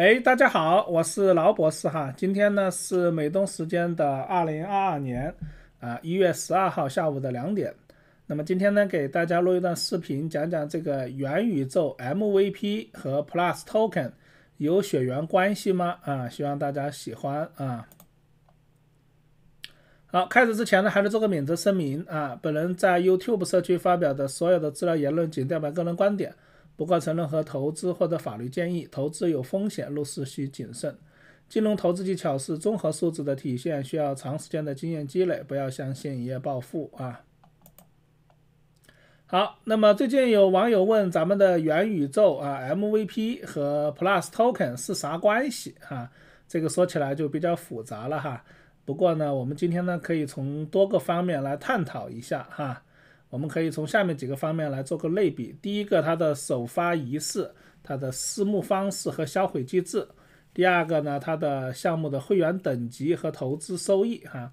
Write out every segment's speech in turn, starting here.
哎，大家好，我是劳博士哈。今天呢是美东时间的二零二二年啊一月十二号下午的两点。那么今天呢给大家录一段视频，讲讲这个元宇宙 MVP 和 Plus Token 有血缘关系吗？啊，希望大家喜欢啊。好，开始之前呢，还是做个免责声明啊。本人在 YouTube 社区发表的所有的资料言论仅代表个人观点。不构成任何投资或者法律建议。投资有风险，入市需谨慎。金融投资技巧是综合素质的体现，需要长时间的经验积累。不要相信一夜暴富啊！好，那么最近有网友问咱们的元宇宙啊，MVP 和 Plus Token 是啥关系？哈，这个说起来就比较复杂了哈。不过呢，我们今天呢可以从多个方面来探讨一下哈。我们可以从下面几个方面来做个类比：第一个，它的首发仪式、它的私募方式和销毁机制；第二个呢，它的项目的会员等级和投资收益哈；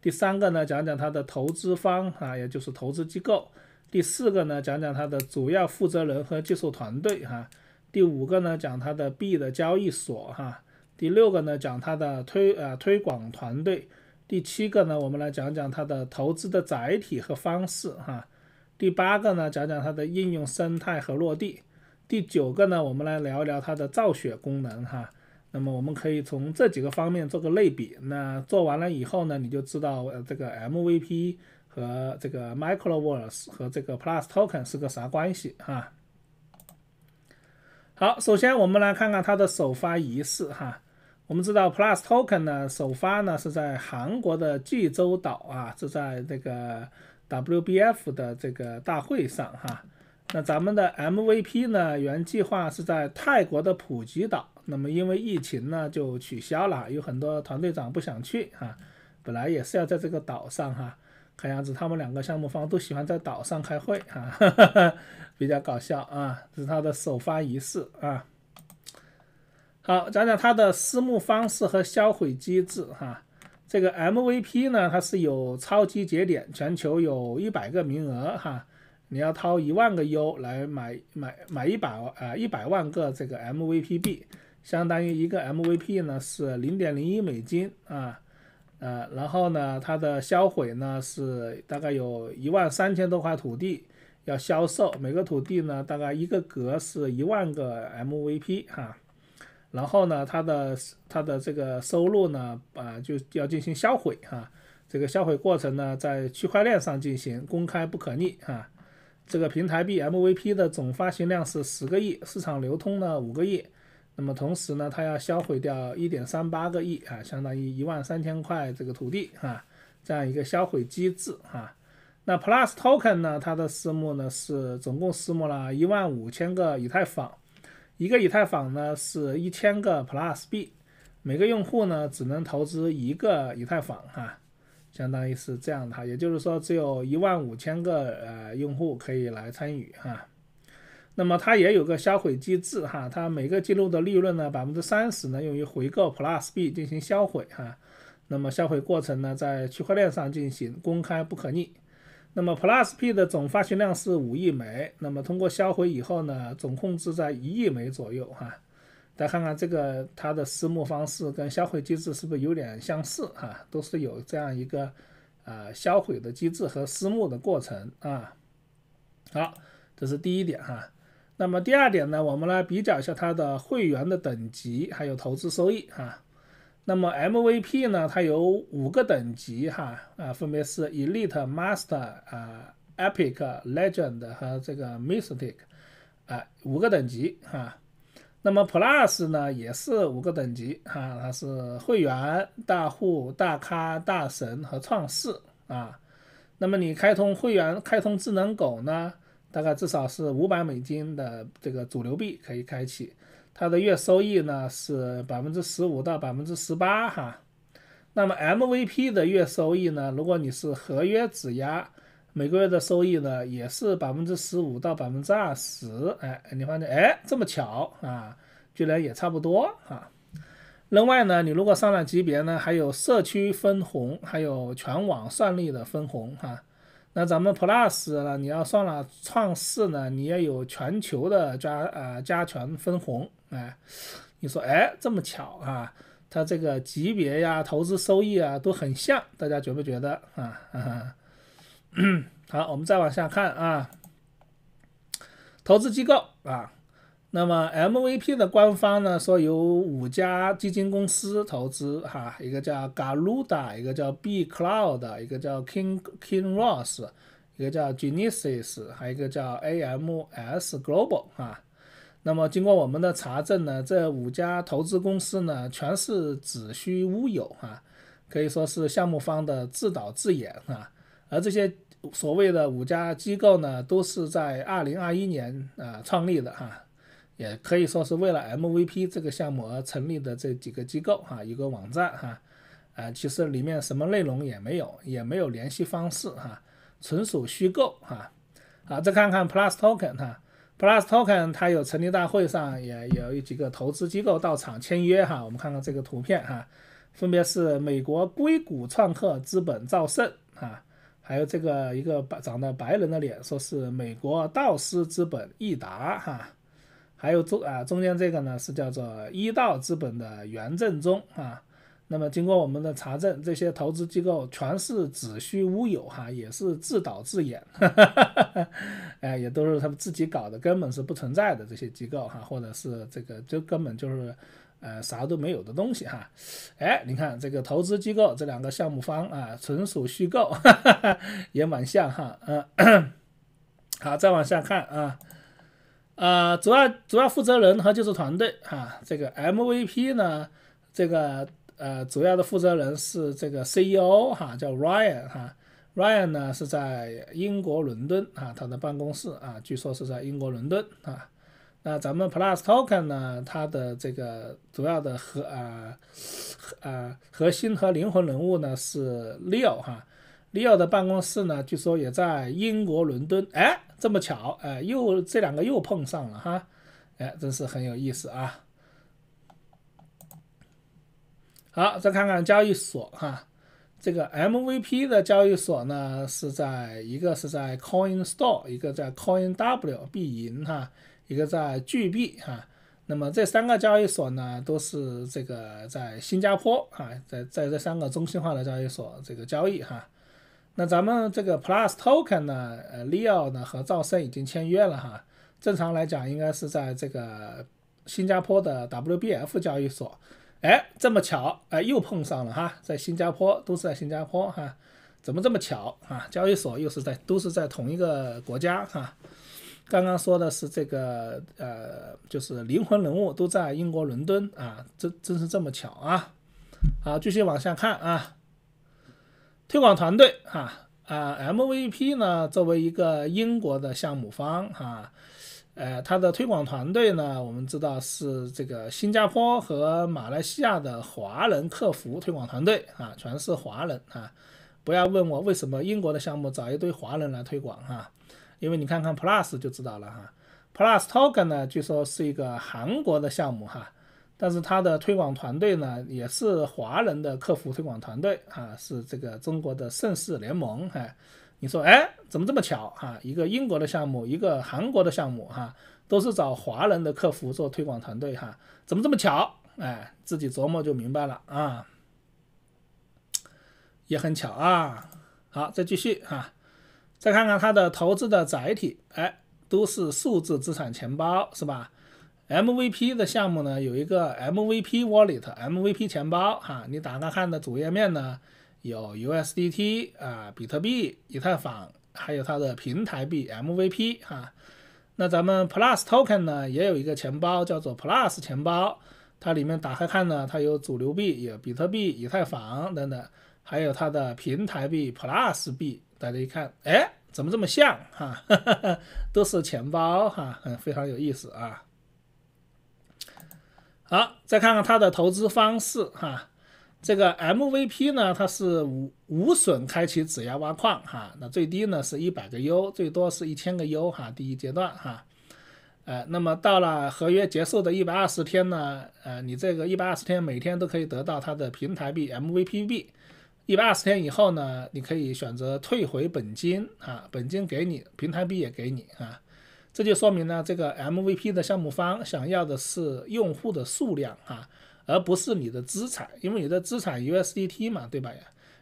第三个呢，讲讲它的投资方哈，也就是投资机构；第四个呢，讲讲它的主要负责人和技术团队哈；第五个呢，讲它的币的交易所哈；第六个呢，讲它的推呃推广团队。第七个呢，我们来讲讲它的投资的载体和方式哈。第八个呢，讲讲它的应用生态和落地。第九个呢，我们来聊一聊它的造血功能哈。那么我们可以从这几个方面做个类比。那做完了以后呢，你就知道呃这个 MVP 和这个 Microverse 和这个 Plus Token 是个啥关系哈。好，首先我们来看看它的首发仪式哈。我们知道 Plus Token 呢，首发呢是在韩国的济州岛啊，是在这个 WBF 的这个大会上哈。那咱们的 MVP 呢，原计划是在泰国的普吉岛，那么因为疫情呢就取消了，有很多团队长不想去啊。本来也是要在这个岛上哈，看样子他们两个项目方都喜欢在岛上开会啊，比较搞笑啊。这是他的首发仪式啊。好，讲讲它的私募方式和销毁机制哈。这个 MVP 呢，它是有超级节点，全球有一百个名额哈。你要掏一万个 U 来买买买一百啊一百万个这个 MVPB，相当于一个 MVP 呢是零点零一美金啊呃，然后呢，它的销毁呢是大概有一万三千多块土地要销售，每个土地呢大概一个格是一万个 MVP 哈。然后呢，它的它的这个收入呢，啊，就要进行销毁哈。这个销毁过程呢，在区块链上进行，公开不可逆啊。这个平台币 MVP 的总发行量是十个亿，市场流通呢五个亿。那么同时呢，它要销毁掉一点三八个亿啊，相当于一万三千块这个土地啊，这样一个销毁机制啊。那 Plus Token 呢，它的私募呢是总共私募了一万五千个以太坊。一个以太坊呢是一千个 Plus 币，每个用户呢只能投资一个以太坊哈，相当于是这样的哈，也就是说只有一万五千个呃用户可以来参与哈。那么它也有个销毁机制哈，它每个记录的利润呢百分之三十呢用于回购 Plus 币进行销毁哈，那么销毁过程呢在区块链上进行公开不可逆。那么 Plus P 的总发行量是五亿枚，那么通过销毁以后呢，总控制在一亿枚左右哈。大家看看这个它的私募方式跟销毁机制是不是有点相似哈，都是有这样一个啊销毁的机制和私募的过程啊。好，这是第一点哈。那么第二点呢，我们来比较一下它的会员的等级还有投资收益哈。那么 MVP 呢？它有五个等级哈，啊，分别是 Elite、Master 啊、Epic、Legend 和这个 Mystic，啊，五个等级哈。那么 Plus 呢，也是五个等级哈，它是会员、大户、大咖、大神和创世啊。那么你开通会员、开通智能狗呢，大概至少是五百美金的这个主流币可以开启。它的月收益呢是百分之十五到百分之十八哈，那么 MVP 的月收益呢，如果你是合约质押，每个月的收益呢也是百分之十五到百分之二十，哎，你发现哎这么巧啊，居然也差不多哈。另外呢，你如果上了级别呢，还有社区分红，还有全网算力的分红哈。那咱们 Plus 呢，你要上了创世呢，你也有全球的加呃加权分红。哎，你说，哎，这么巧啊？它这个级别呀，投资收益啊，都很像，大家觉不觉得啊？好，我们再往下看啊，投资机构啊，那么 MVP 的官方呢说有五家基金公司投资哈，一个叫 Garuda，一个叫 B Cloud，一个叫 King King Ross，一个叫 Genesis，还一个叫 AMS Global 啊，那么，经过我们的查证呢，这五家投资公司呢，全是子虚乌有哈，可以说是项目方的自导自演啊。而这些所谓的五家机构呢，都是在二零二一年啊创立的哈，也可以说是为了 MVP 这个项目而成立的这几个机构哈，一个网站哈，啊，其实里面什么内容也没有，也没有联系方式哈，纯属虚构哈。啊，再看看 Plus Token 哈。Plus Token，它有成立大会上也有几个投资机构到场签约哈，我们看看这个图片哈，分别是美国硅谷创客资本赵胜啊，还有这个一个白长得白人的脸，说是美国道斯资本易达哈，还有中啊中间这个呢是叫做医道资本的袁正中啊。那么，经过我们的查证，这些投资机构全是子虚乌有哈，也是自导自演，哈哈哈哈，哎，也都是他们自己搞的，根本是不存在的这些机构哈，或者是这个，就根本就是，呃，啥都没有的东西哈，哎，你看这个投资机构这两个项目方啊，纯属虚构，哈 哈也蛮像哈，嗯，好，再往下看啊，呃，主要主要负责人和技术团队啊，这个 MVP 呢，这个。呃，主要的负责人是这个 CEO 哈，叫 Ryan 哈，Ryan 呢是在英国伦敦啊，他的办公室啊，据说是在英国伦敦啊。那咱们 Plus Token 呢，它的这个主要的核啊核啊核心和灵魂人物呢是 Leo 哈，Leo 的办公室呢，据说也在英国伦敦。哎，这么巧哎，又这两个又碰上了哈，哎，真是很有意思啊。好，再看看交易所哈，这个 MVP 的交易所呢是在一个是在 CoinStore，一个在 CoinWB 银哈，一个在巨币哈。那么这三个交易所呢都是这个在新加坡啊，在在这三个中心化的交易所这个交易哈。那咱们这个 Plus Token 呢，Leo 呃呢和赵胜已经签约了哈。正常来讲应该是在这个新加坡的 WBF 交易所。哎，这么巧，哎，又碰上了哈，在新加坡，都是在新加坡哈，怎么这么巧啊？交易所又是在，都是在同一个国家哈。刚刚说的是这个，呃，就是灵魂人物都在英国伦敦啊，真真是这么巧啊。好，继续往下看啊，推广团队哈啊，MVP 呢，作为一个英国的项目方哈。呃，它的推广团队呢，我们知道是这个新加坡和马来西亚的华人客服推广团队啊，全是华人啊。不要问我为什么英国的项目找一堆华人来推广哈，因为你看看 Plus 就知道了哈。Plus t k e n 呢，据说是一个韩国的项目哈，但是它的推广团队呢，也是华人的客服推广团队啊，是这个中国的盛世联盟哈。你说，哎，怎么这么巧哈？一个英国的项目，一个韩国的项目哈，都是找华人的客服做推广团队哈，怎么这么巧？哎，自己琢磨就明白了啊，也很巧啊。好，再继续哈，再看看它的投资的载体，哎，都是数字资产钱包是吧？MVP 的项目呢，有一个 MVP Wallet，MVP 钱包哈，你打开看的主页面呢。有 USDT 啊，比特币、以太坊，还有它的平台币 MVP 哈。那咱们 Plus Token 呢，也有一个钱包叫做 Plus 钱包，它里面打开看呢，它有主流币，有比特币、以太坊等等，还有它的平台币 Plus 币。大家一看，哎，怎么这么像哈？都是钱包哈，嗯，非常有意思啊。好，再看看它的投资方式哈。这个 MVP 呢，它是无无损开启子牙挖矿哈，那最低呢是一百个 U，最多是一千个 U 哈，第一阶段哈，呃，那么到了合约结束的一百二十天呢，呃，你这个一百二十天每天都可以得到它的平台币 m v p 币，一百二十天以后呢，你可以选择退回本金啊，本金给你，平台币也给你啊，这就说明呢，这个 MVP 的项目方想要的是用户的数量啊。而不是你的资产，因为你的资产 USDT 嘛，对吧？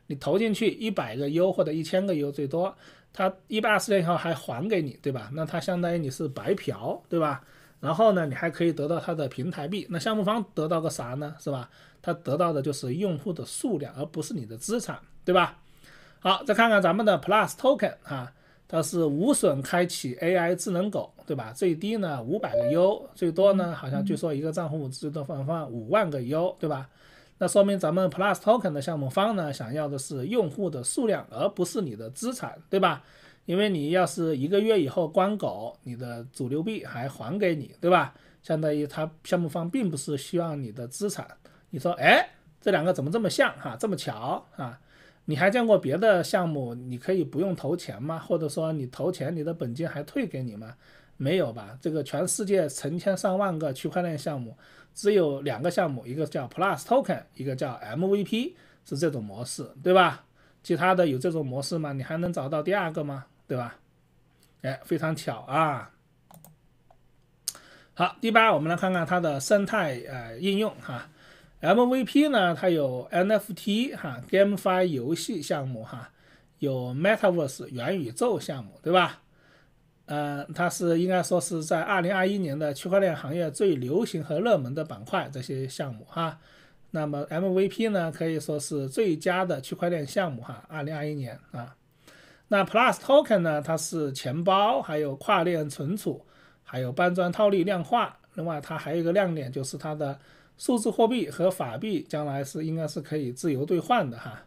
你投进去一百个 U 或者一千个 U 最多，它一百二十天后还还给你，对吧？那它相当于你是白嫖，对吧？然后呢，你还可以得到它的平台币。那项目方得到个啥呢？是吧？它得到的就是用户的数量，而不是你的资产，对吧？好，再看看咱们的 Plus Token 啊。它是无损开启 AI 智能狗，对吧？最低呢五百个 U，最多呢好像据说一个账户最多放放五万个 U，对吧？那说明咱们 Plus Token 的项目方呢想要的是用户的数量，而不是你的资产，对吧？因为你要是一个月以后关狗，你的主流币还还给你，对吧？相当于它项目方并不是希望你的资产。你说，哎，这两个怎么这么像哈，这么巧啊？你还见过别的项目？你可以不用投钱吗？或者说你投钱，你的本金还退给你吗？没有吧？这个全世界成千上万个区块链项目，只有两个项目，一个叫 Plus Token，一个叫 MVP，是这种模式，对吧？其他的有这种模式吗？你还能找到第二个吗？对吧？哎，非常巧啊。好，第八，我们来看看它的生态呃应用哈。MVP 呢，它有 NFT 哈，GameFi 游戏项目哈，有 Metaverse 元宇宙项目，对吧？呃，它是应该说是在二零二一年的区块链行业最流行和热门的板块这些项目哈。那么 MVP 呢，可以说是最佳的区块链项目哈，二零二一年啊。那 Plus Token 呢，它是钱包，还有跨链存储，还有搬砖套利量化，另外它还有一个亮点就是它的。数字货币和法币将来是应该是可以自由兑换的哈，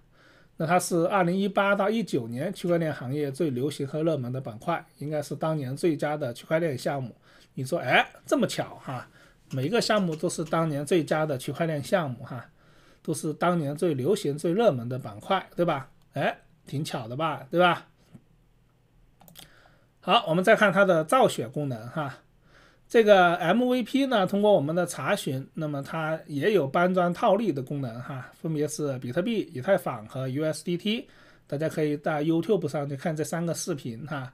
那它是二零一八到一九年区块链行业最流行和热门的板块，应该是当年最佳的区块链项目。你说，哎，这么巧哈，每一个项目都是当年最佳的区块链项目哈，都是当年最流行最热门的板块，对吧？哎，挺巧的吧，对吧？好，我们再看它的造血功能哈。这个 MVP 呢，通过我们的查询，那么它也有搬砖套利的功能哈，分别是比特币、以太坊和 USDT，大家可以到 YouTube 上去看这三个视频哈。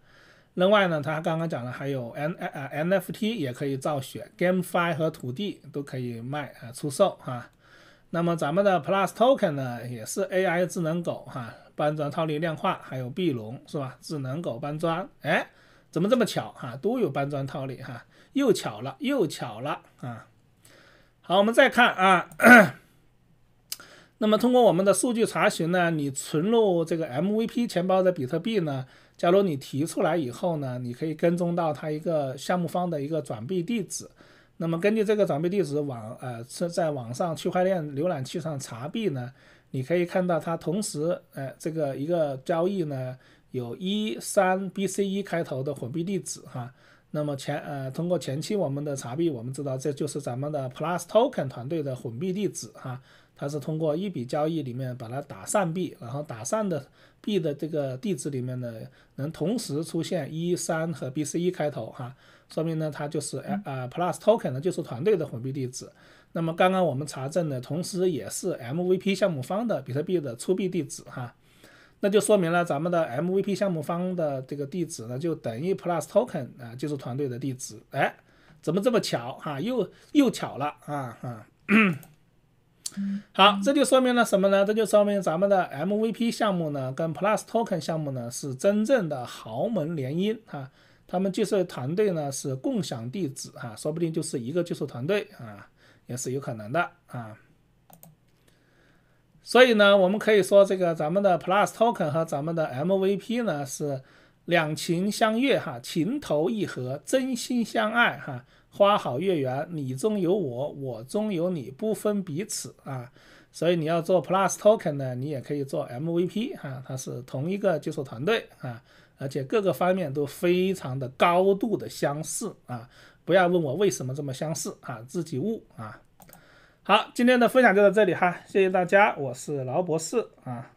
另外呢，它刚刚讲了还有 N 啊 NFT 也可以造血，GameFi 和土地都可以卖啊出售哈。那么咱们的 Plus Token 呢，也是 AI 智能狗哈，搬砖套利量化，还有币龙是吧？智能狗搬砖，哎，怎么这么巧哈，都有搬砖套利哈。又巧了，又巧了啊！好，我们再看啊。那么通过我们的数据查询呢，你存入这个 MVP 钱包的比特币呢，假如你提出来以后呢，你可以跟踪到它一个项目方的一个转币地址。那么根据这个转币地址网呃是在网上区块链浏览器上查币呢，你可以看到它同时呃这个一个交易呢有一三 BCE 开头的混币地址哈。那么前呃，通过前期我们的查币，我们知道这就是咱们的 Plus Token 团队的混币地址哈，它是通过一笔交易里面把它打散币，然后打散的币的这个地址里面呢，能同时出现一三和 BCE 开头哈，说明呢它就是呃 Plus Token 呢就是团队的混币地址。那么刚刚我们查证的，同时也是 MVP 项目方的比特币的出币地址哈。那就说明了咱们的 MVP 项目方的这个地址呢，就等于 Plus Token 啊技术团队的地址。哎，怎么这么巧哈？又又巧了啊啊！好，这就说明了什么呢？这就说明咱们的 MVP 项目呢，跟 Plus Token 项目呢，是真正的豪门联姻啊！他们技术团队呢是共享地址啊，说不定就是一个技术团队啊，也是有可能的啊。所以呢，我们可以说，这个咱们的 Plus Token 和咱们的 MVP 呢是两情相悦哈，情投意合，真心相爱哈，花好月圆，你中有我，我中有你，不分彼此啊。所以你要做 Plus Token 呢，你也可以做 MVP 哈，它是同一个技术团队啊，而且各个方面都非常的高度的相似啊。不要问我为什么这么相似啊，自己悟啊。好，今天的分享就到这里哈，谢谢大家，我是劳博士啊。